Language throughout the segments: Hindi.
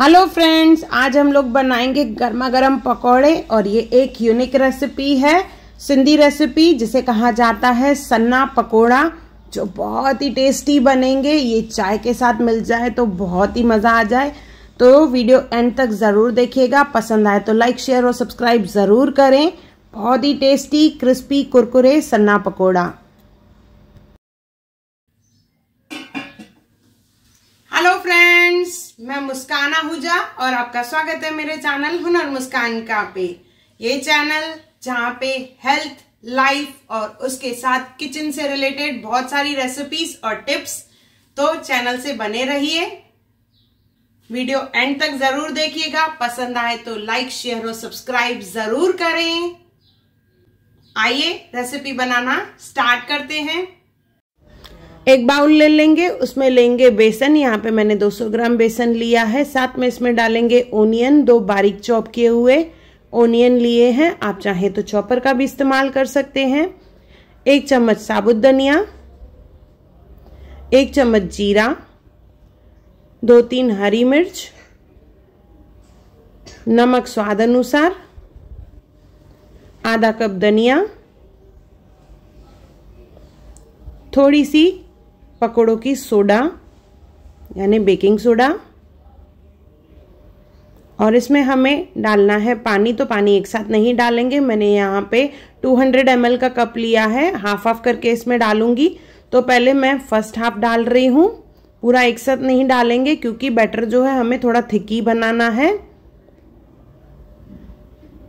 हेलो फ्रेंड्स आज हम लोग बनाएंगे गर्मा गर्म पकौड़े और ये एक यूनिक रेसिपी है सिंधी रेसिपी जिसे कहा जाता है सन्ना पकोड़ा जो बहुत ही टेस्टी बनेंगे ये चाय के साथ मिल जाए तो बहुत ही मज़ा आ जाए तो वीडियो एंड तक ज़रूर देखिएगा पसंद आए तो लाइक शेयर और सब्सक्राइब ज़रूर करें बहुत ही टेस्टी क्रिस्पी कुरकुरे सन्ना पकोड़ा हेलो फ्रेंड्स फ्रेंड्स मैं मुस्कान आहूजा और आपका स्वागत है मेरे चैनल हुनर मुस्कान का पे ये चैनल जहाँ पे हेल्थ लाइफ और उसके साथ किचन से रिलेटेड बहुत सारी रेसिपीज और टिप्स तो चैनल से बने रहिए वीडियो एंड तक जरूर देखिएगा पसंद आए तो लाइक शेयर और सब्सक्राइब जरूर करें आइए रेसिपी बनाना स्टार्ट करते हैं एक बाउल ले लेंगे उसमें लेंगे बेसन यहाँ पे मैंने 200 ग्राम बेसन लिया है साथ में इसमें डालेंगे ओनियन दो बारीक चॉप किए हुए ओनियन लिए हैं आप चाहें तो चॉपर का भी इस्तेमाल कर सकते हैं एक चम्मच साबुत धनिया एक चम्मच जीरा दो तीन हरी मिर्च नमक स्वाद अनुसार आधा कप धनिया थोड़ी सी पकौड़ों की सोडा यानी बेकिंग सोडा और इसमें हमें डालना है पानी तो पानी एक साथ नहीं डालेंगे मैंने यहाँ पे 200 हंड्रेड का कप लिया है हाफ हाफ करके इसमें डालूंगी तो पहले मैं फर्स्ट हाफ डाल रही हूँ पूरा एक साथ नहीं डालेंगे क्योंकि बैटर जो है हमें थोड़ा थिकी बनाना है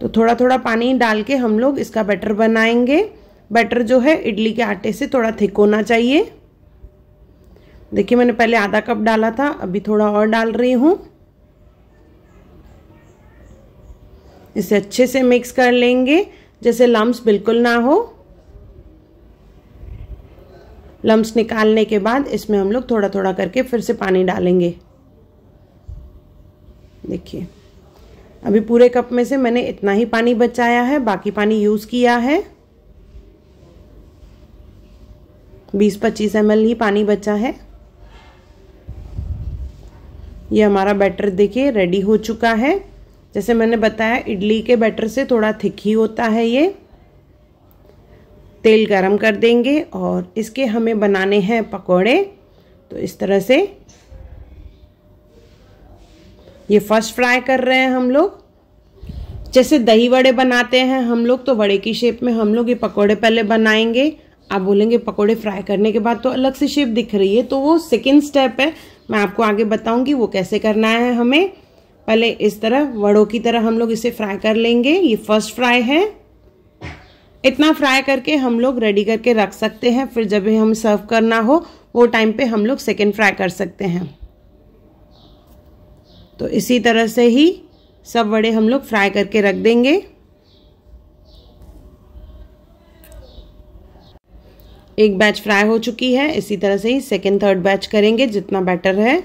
तो थोड़ा थोड़ा पानी डाल के हम लोग इसका बैटर बनाएंगे बैटर जो है इडली के आटे से थोड़ा थिक होना चाहिए देखिए मैंने पहले आधा कप डाला था अभी थोड़ा और डाल रही हूँ इसे अच्छे से मिक्स कर लेंगे जैसे लम्ब बिल्कुल ना हो लम्ब निकालने के बाद इसमें हम लोग थोड़ा थोड़ा करके फिर से पानी डालेंगे देखिए अभी पूरे कप में से मैंने इतना ही पानी बचाया है बाकी पानी यूज़ किया है 20-25 एम ही पानी बचा है ये हमारा बैटर देखिए रेडी हो चुका है जैसे मैंने बताया इडली के बैटर से थोड़ा थिक ही होता है ये तेल गरम कर देंगे और इसके हमें बनाने हैं पकोड़े तो इस तरह से ये फर्स्ट फ्राई कर रहे हैं हम लोग जैसे दही वड़े बनाते हैं हम लोग तो वड़े की शेप में हम लोग ये पकोड़े पहले बनाएंगे आप बोलेंगे पकोड़े फ्राई करने के बाद तो अलग से शेप दिख रही है तो वो सेकेंड स्टेप है मैं आपको आगे बताऊंगी वो कैसे करना है हमें पहले इस तरह वड़ों की तरह हम लोग इसे फ्राई कर लेंगे ये फर्स्ट फ्राई है इतना फ्राई करके हम लोग रेडी करके रख सकते हैं फिर जब हम सर्व करना हो वो टाइम पे हम लोग सेकेंड फ्राई कर सकते हैं तो इसी तरह से ही सब वड़े हम लोग फ्राई करके रख देंगे एक बैच फ्राई हो चुकी है इसी तरह से ही सेकेंड थर्ड बैच करेंगे जितना बैटर है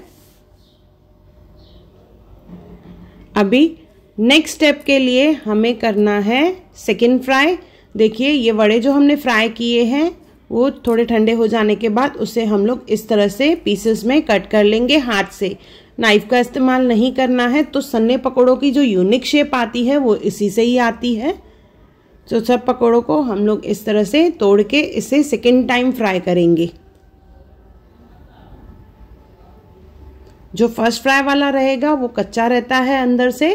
अभी नेक्स्ट स्टेप के लिए हमें करना है सेकेंड फ्राई देखिए ये वड़े जो हमने फ्राई किए हैं वो थोड़े ठंडे हो जाने के बाद उसे हम लोग इस तरह से पीसेस में कट कर लेंगे हाथ से नाइफ का इस्तेमाल नहीं करना है तो सन्ने पकौड़ों की जो यूनिक शेप आती है वो इसी से ही आती है तो सब पकौड़ों को हम लोग इस तरह से तोड़ के इसे सेकेंड टाइम फ्राई करेंगे जो फर्स्ट फ्राई वाला रहेगा वो कच्चा रहता है अंदर से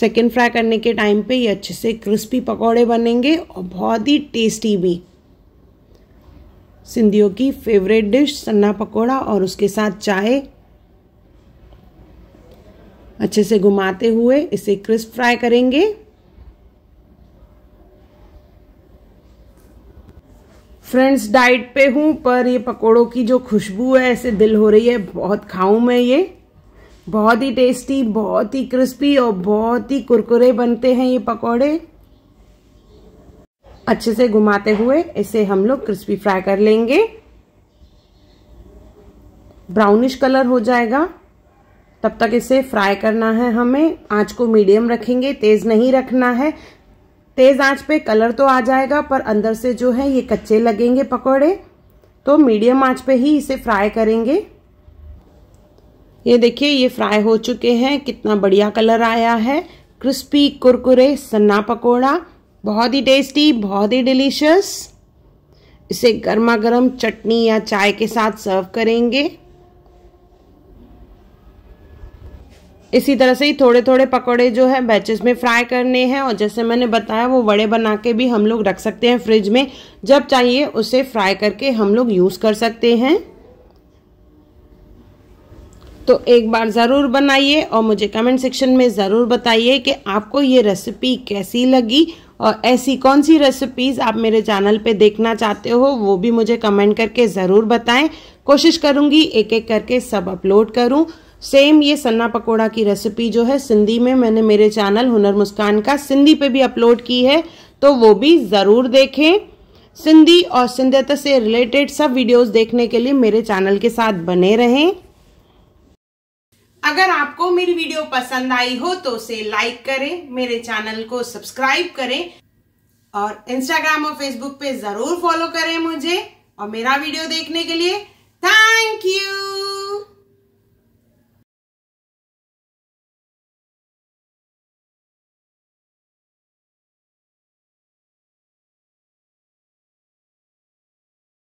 सेकेंड फ्राई करने के टाइम पे ये अच्छे से क्रिस्पी पकौड़े बनेंगे और बहुत ही टेस्टी भी सिंधियों की फेवरेट डिश सन्ना पकौड़ा और उसके साथ चाय अच्छे से घुमाते हुए इसे क्रिस्प फ्राई करेंगे फ्रेंड्स डाइट पे हूँ पर ये पकोड़ों की जो खुशबू है ऐसे दिल हो रही है बहुत खाऊं मैं ये बहुत ही टेस्टी बहुत ही क्रिस्पी और बहुत ही कुरकुरे बनते हैं ये पकोड़े अच्छे से घुमाते हुए इसे हम लोग क्रिस्पी फ्राई कर लेंगे ब्राउनिश कलर हो जाएगा तब तक इसे फ्राई करना है हमें आँच को मीडियम रखेंगे तेज़ नहीं रखना है तेज़ आँच पे कलर तो आ जाएगा पर अंदर से जो है ये कच्चे लगेंगे पकौड़े तो मीडियम आँच पे ही इसे फ्राई करेंगे ये देखिए ये फ्राई हो चुके हैं कितना बढ़िया कलर आया है क्रिस्पी कुरकुरे सन्ना पकौड़ा बहुत ही टेस्टी बहुत ही डिलीशियस इसे गर्मा गर्म चटनी या चाय के साथ सर्व करेंगे इसी तरह से ही थोड़े थोड़े पकौड़े जो है बैचेस में फ्राई करने हैं और जैसे मैंने बताया वो बड़े बना के भी हम लोग रख सकते हैं फ्रिज में जब चाहिए उसे फ्राई करके हम लोग यूज़ कर सकते हैं तो एक बार ज़रूर बनाइए और मुझे कमेंट सेक्शन में ज़रूर बताइए कि आपको ये रेसिपी कैसी लगी और ऐसी कौन सी रेसिपीज़ आप मेरे चैनल पे देखना चाहते हो वो भी मुझे कमेंट करके ज़रूर बताएं कोशिश करूँगी एक एक करके सब अपलोड करूँ सेम ये सन्ना पकोड़ा की रेसिपी जो है सिंधी में मैंने मेरे चैनल हुनर मुस्कान का सिंधी पे भी अपलोड की है तो वो भी ज़रूर देखें सिंधी और सिंधियत से रिलेटेड सब वीडियोस देखने के लिए मेरे चैनल के साथ बने रहें अगर आपको मेरी वीडियो पसंद आई हो तो उसे लाइक करें मेरे चैनल को सब्सक्राइब करें और इंस्टाग्राम और फेसबुक पे ज़रूर फॉलो करें मुझे और मेरा वीडियो देखने के लिए थैंक यू